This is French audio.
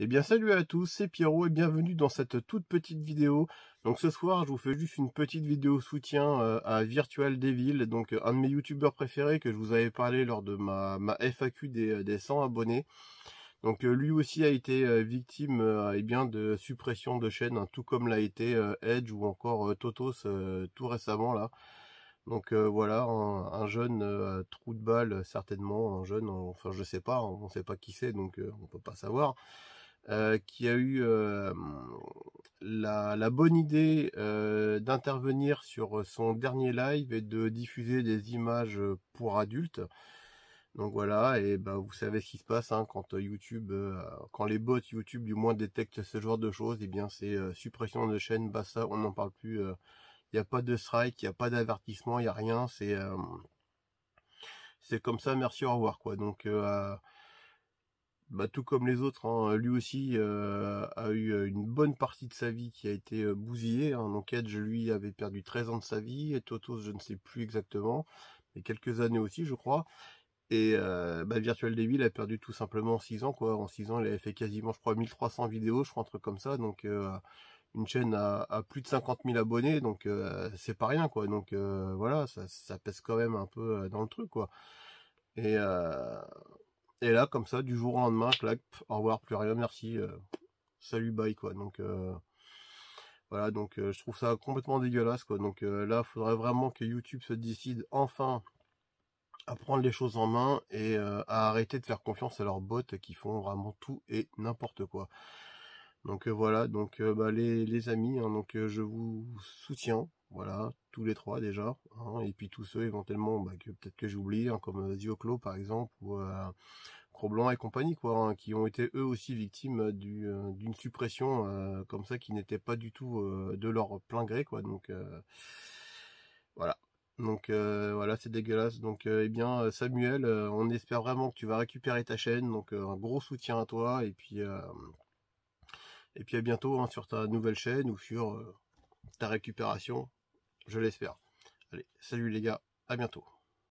Et eh bien salut à tous, c'est Pierrot et bienvenue dans cette toute petite vidéo. Donc ce soir je vous fais juste une petite vidéo soutien euh, à Virtual Devil, donc euh, un de mes youtubeurs préférés que je vous avais parlé lors de ma, FAQ des, euh, des, 100 abonnés. Donc lui aussi a été victime eh bien, de suppression de chaîne, hein, tout comme l'a été Edge ou encore Totos tout récemment là. Donc voilà, un, jeune trou de balle certainement, un jeune, enfin je sais pas, hein, on ne sait pas qui c'est, donc on peut pas savoir. Euh, qui a eu euh, la, la, bonne idée euh, d'intervenir sur son dernier live et de diffuser des images pour adultes. Donc voilà, et ben vous savez ce qui se passe hein, quand YouTube, quand les bots YouTube du moins détectent ce genre de choses, et eh bien c'est suppression de chaîne, bah ça on n'en parle plus. Il n'y a pas de strike, il n'y a pas d'avertissement, il n'y a rien, c'est c'est comme ça, merci, au revoir quoi. Donc euh, bah, tout comme les autres, hein, lui aussi euh, a eu euh, une bonne partie de sa vie qui a été euh, bousillée. Hein. en Donc je lui, avais perdu 13 ans de sa vie, et Totos, je ne sais plus exactement, mais quelques années aussi, je crois. Et euh, bah, Virtual Devil a perdu tout simplement 6 ans, quoi. En 6 ans, il avait fait quasiment, je crois, 1300 vidéos, je crois, un truc comme ça. Donc une chaîne à, plus de 50 000 abonnés, donc c'est pas rien, quoi. Donc voilà, ça, ça pèse quand même un peu dans le truc, quoi. Et et là, comme ça, du jour au lendemain, clac, au revoir, plus rien, merci, euh, salut, bye, quoi. Donc, euh, voilà, donc euh, je trouve ça complètement dégueulasse, quoi. Donc là, il faudrait vraiment que YouTube se décide enfin à prendre les choses en main et à arrêter de faire confiance à leurs bots qui font vraiment tout et n'importe quoi. Donc euh, voilà, donc euh, bah, les, amis, hein, donc euh, je vous soutiens, voilà, tous les trois déjà, hein. et puis tous ceux éventuellement bah, que peut-être que j'oublie, oublié, hein, comme Zioclo par exemple, ou et compagnie, quoi, qui ont été eux aussi victimes d'une suppression comme ça qui n'était pas du tout de leur plein gré, quoi, donc voilà. Donc voilà, c'est dégueulasse. Donc eh bien Samuel, on espère vraiment que tu vas récupérer ta chaîne. Donc un gros soutien à toi et puis et puis à bientôt hein, sur ta nouvelle chaîne ou sur euh, ta récupération, je l'espère. Allez, salut les gars, à bientôt.